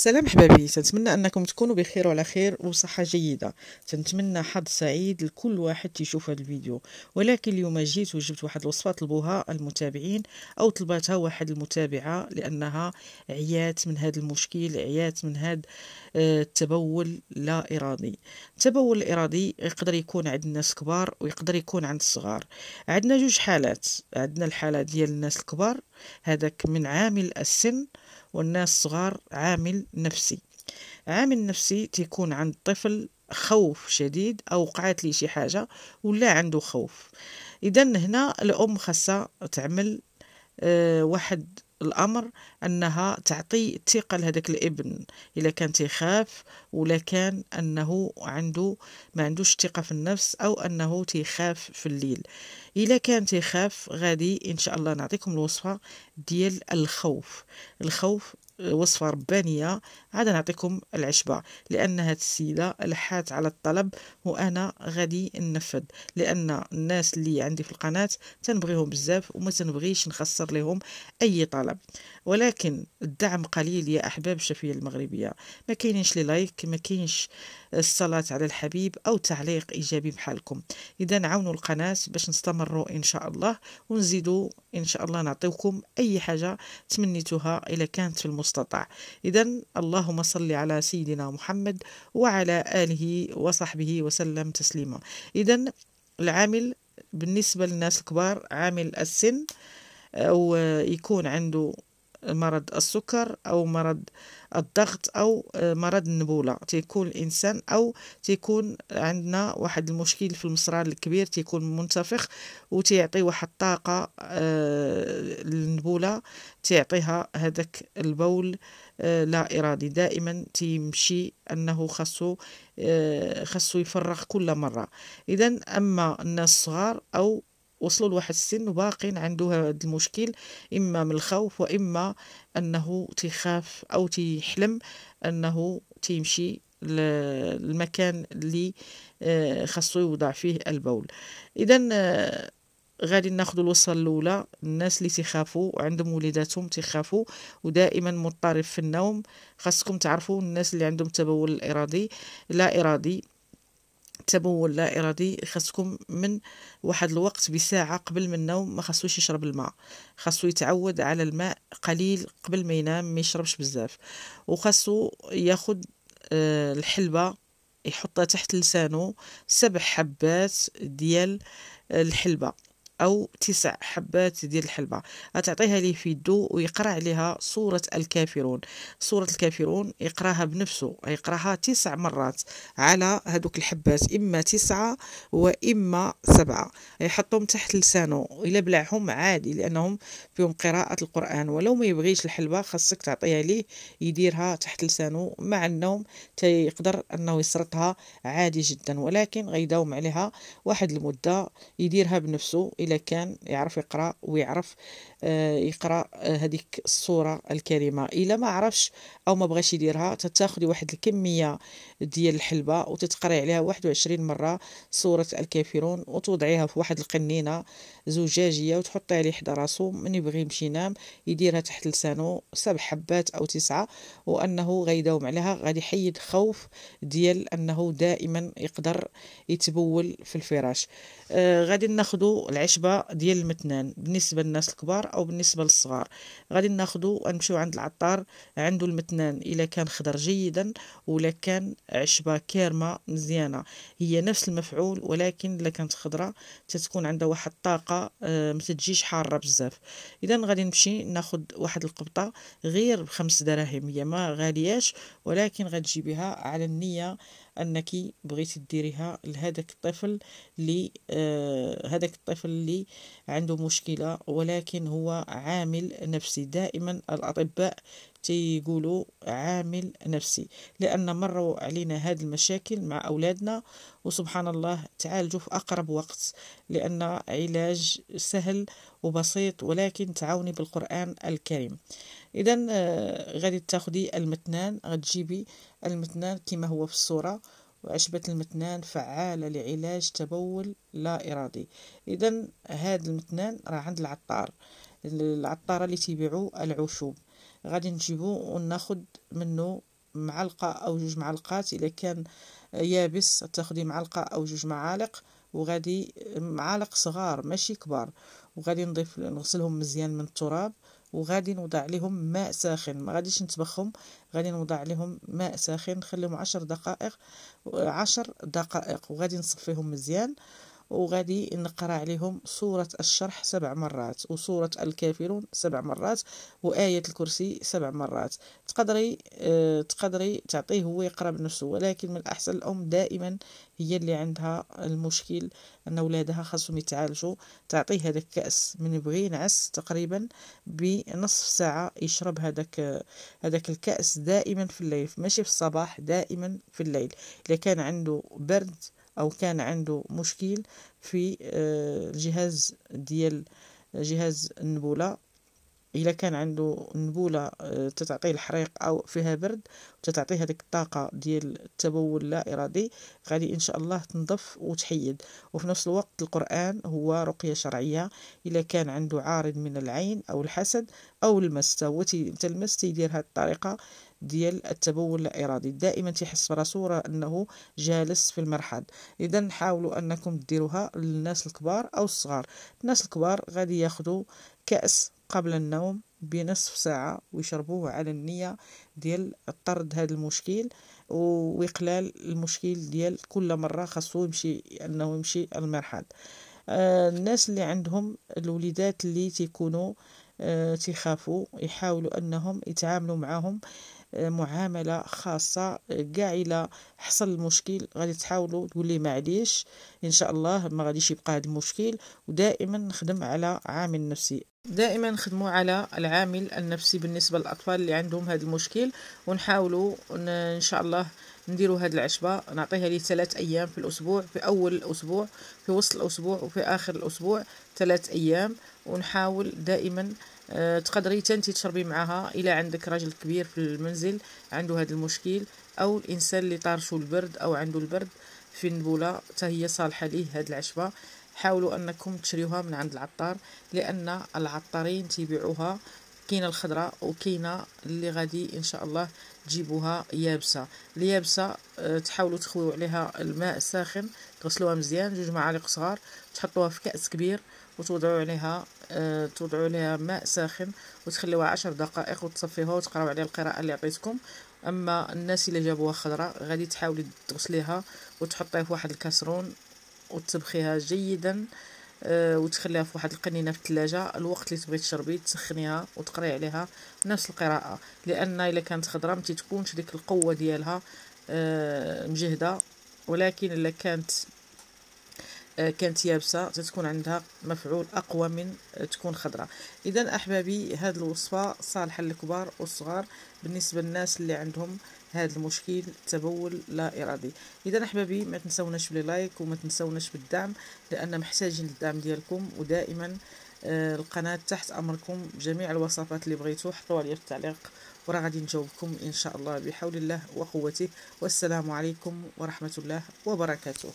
سلام حبايبي تنتمنى انكم تكونوا بخير وعلى خير وصحه جيده تنتمنى حظ سعيد لكل واحد تيشوف هذا الفيديو ولكن اليوم جيت وجبت واحد الوصفه طلبوها المتابعين او طلباتها واحد المتابعه لانها عيات من هذا المشكل عيات من هذا آه، التبول لا ارادي التبول الارادي يقدر يكون عند الناس كبار ويقدر يكون عند الصغار عندنا جوج حالات عندنا الحاله ديال الناس الكبار هذاك من عامل السن والناس صغار عامل نفسي عامل نفسي تيكون عند الطفل خوف شديد او وقعت لي شي حاجه ولا عنده خوف اذا هنا الام خاصها تعمل آه، واحد الأمر أنها تعطي الثقة لهذاك الابن إلا كان تيخاف ولا كان أنه عنده ما عندوش ثقة في النفس أو أنه تيخاف في الليل إلا كان تيخاف غادي إن شاء الله نعطيكم الوصفة ديال الخوف الخوف وصفة ربانية عاد نعطيكم العشبة لأن هاد السيدة لحات على الطلب وأنا غادي ننفذ لأن الناس اللي عندي في القناة تنبغيهم بزاف وما تنبغيش نخسر لهم أي طلب ولكن الدعم قليل يا أحباب الشفية المغربية ما كاينينش لي لايك ما كاينش الصلاة على الحبيب أو تعليق إيجابي بحالكم إذا عاونوا القناة باش نستمروا إن شاء الله ونزيدوا إن شاء الله نعطيكم أي حاجة تمنيتوها إذا كانت في المستطاع إذا اللهم صل على سيدنا محمد وعلى آله وصحبه وسلم تسليما إذا العامل بالنسبة للناس الكبار عامل السن أو آه، يكون عنده مرض السكر أو مرض الضغط أو آه، مرض النبولة تيكون الإنسان أو تيكون عندنا واحد المشكل في المصران الكبير تيكون منتفخ وتيعطي واحد الطاقة آه، للنبولة تيعطيها هذاك البول آه، لا إرادي دائما تيمشي أنه خاصو خاصو يفرغ كل مرة إذا أما الناس الصغار أو وصلوا لواحد السن وباقين عنده هذا المشكل اما من الخوف واما انه تيخاف او تيحلم انه تيمشي للمكان اللي آه، خاصو يوضع فيه البول اذا آه، غادي ناخذ الوصفه الاولى الناس اللي تيخافوا عندهم وليداتهم تيخافوا ودائما مضطرب في النوم خاصكم تعرفوا الناس اللي عندهم تبول ارادي لا ارادي التبول لا ارادي خاصكم من واحد الوقت بساعه قبل من النوم ما خاصوش يشرب الماء خاصو يتعود على الماء قليل قبل ما ينام ما يشربش بزاف وخاصو ياخد آه، الحلبه يحطها تحت لسانه سبع حبات ديال آه، الحلبه أو تسع حبات ديال الحلبة غتعطيها ليه في الدو ويقرأ عليها سورة الكافرون سورة الكافرون يقراها بنفسه يقراها تسع مرات على هذوك الحبات إما تسعة وإما سبعة يحطهم تحت لسانه إلا بلعهم عادي لأنهم فيهم قراءة القرآن ولو ما يبغيش الحلبة خاصك تعطيها ليه يديرها تحت لسانه مع النوم تيقدر أنه يسرطها عادي جدا ولكن غيداوم عليها واحد المدة يديرها بنفسه إلا كان يعرف يقرأ ويعرف آه، يقرا آه، هذيك الصوره الكريمه الا ما عرفش او ما بغاش يديرها تتاخدي واحد الكميه ديال الحلبه وتتقري عليها 21 مره سوره الكافرون وتوضعيها في واحد القنينه زجاجيه وتحطي عليه حدا راسو من يبغي يمشي ينام يديرها تحت لسانه سبع حبات او تسعه وانه غيداوم عليها غادي يحيد خوف ديال انه دائما يقدر يتبول في الفراش آه غادي ناخذ العشبه ديال المتنان بالنسبه للناس الكبار او بالنسبه للصغار غادي ناخذ ونمشيو عند العطار عنده المتنان الا كان خضر جيدا ولا كان عشبه كيرما مزيانه هي نفس المفعول ولكن الا كانت خضره تتكون عندها واحد الطاقه آه، ما تجيش حاره بزاف اذا غادي نمشي ناخذ واحد القبطه غير بخمس دراهم هي ما غالياش ولكن غتجي بها على النيه انك بغيتي ديريها لهذاك الطفل اللي آه، هذاك الطفل اللي عنده مشكله ولكن هو عامل نفسي دائما الاطباء تيقولوا عامل نفسي لان مروا علينا هذه المشاكل مع اولادنا وسبحان الله تعالجوا في اقرب وقت لان علاج سهل وبسيط ولكن تعاوني بالقران الكريم اذا آه، غادي تاخدي المتنان غتجيبي المتنان كما هو في الصوره وعشبة المتنان فعالة لعلاج تبول لا إرادي إذا هاد المتنان راه عند العطار العطارة اللي تبيعوا العشوب غادي نجيبو وناخد منه معلقة أو جوج معلقات إذا كان يابس تاخدي معلقة أو جوج معالق وغادي معالق صغار ماشي كبار وغادي نضيف نغسلهم مزيان من التراب وغادي نوضع لهم ماء ساخن ما غاديش نتبخهم غادي نوضع لهم ماء ساخن نخليهم عشر دقائق عشر دقائق وغادي نصفيهم مزيان وغادي نقرا عليهم سورة الشرح سبع مرات وسورة الكافرون سبع مرات وآية الكرسي سبع مرات تقدري آه تقدري تعطيه هو يقرا بنفسه ولكن من الأحسن الأم دائما هي اللي عندها المشكل أن أولادها خاصهم يتعالجوا تعطيه هذاك كأس من يبغي نعس تقريبا بنصف ساعة يشرب هذاك هذاك الكأس دائما في الليل ماشي في الصباح دائما في الليل إذا كان عنده برد أو كان عنده مشكل في آه، الجهاز ديال جهاز النبولة إلا كان عنده نبولة آه، تتعطيه الحريق أو فيها برد وتتعطيه هذيك الطاقة ديال التبول لا إرادي غادي إن شاء الله تنظف وتحيد وفي نفس الوقت القرآن هو رقية شرعية إلا كان عنده عارض من العين أو الحسد أو المس هو تلمس تيدير هذه الطريقة ديال التبول الارادي دائما تيحس براسو انه جالس في المرحاض اذا حاولوا انكم ديروها للناس الكبار او الصغار الناس الكبار غادي ياخذوا كاس قبل النوم بنصف ساعة ويشربوه على النية ديال طرد هذا المشكل وإقلال المشكل ديال كل مرة خاصو يمشي أنه يمشي المرحاض آه، الناس اللي عندهم الوليدات اللي تيكونوا آه، تيخافوا يحاولوا أنهم يتعاملوا معهم معامله خاصه كاع الا حصل المشكل غادي تحاولوا تقولي معليش ان شاء الله ما غاديش يبقى هذا المشكل ودائما نخدم على عامل نفسي دائما نخدموا على العامل النفسي بالنسبه للاطفال اللي عندهم هذا المشكل ونحاولوا ان شاء الله نديروا هاد العشبة نعطيها لي ثلاث أيام في الأسبوع في أول الأسبوع في وسط الأسبوع وفي آخر الأسبوع ثلاث أيام ونحاول دائما آه، تقدري تنتي تشربي معها الا عندك راجل كبير في المنزل عنده هذا المشكل أو الإنسان اللي طارشو البرد أو عنده البرد في النبولة هي صالحة ليه هاد العشبة حاولوا أنكم تشريوها من عند العطار لأن العطارين تبيعوها كاينه الخضراء وكاينه اللي غادي ان شاء الله تجيبوها يابسه اليابسه آه، تحاولوا تخويو عليها الماء الساخن تغسلوها مزيان جوج معالق صغار تحطوها في كاس كبير وتوضعوا عليها آه توضعوا عليها ماء ساخن وتخليوها عشر دقائق وتصفيها وتقراو عليها القراءه اللي عطيتكم اما الناس اللي جابوها خضراء غادي تحاولي تغسليها وتحطيها في واحد الكاسرون وتبخيها جيدا آه وتخليها في واحد القنينه في الثلاجه الوقت اللي تبغي تشربي تسخنيها وتقري عليها نفس القراءه لان الا كانت خضراء ما تكونش ديك القوه ديالها آه مجهده ولكن الا كانت آه، كانت يابسه تتكون عندها مفعول اقوى من آه، تكون خضراء اذا احبابي هذه الوصفه صالحه للكبار والصغار بالنسبه للناس اللي عندهم هذا المشكل تبول لا ارادي اذا احبابي ما تنسوناش باللايك وما تنسوناش بالدعم لان محتاجين الدعم ديالكم ودائما آه، القناه تحت امركم جميع الوصفات اللي بغيتو حطوها لي في التعليق وراه غادي نجاوبكم ان شاء الله بحول الله وقوته والسلام عليكم ورحمه الله وبركاته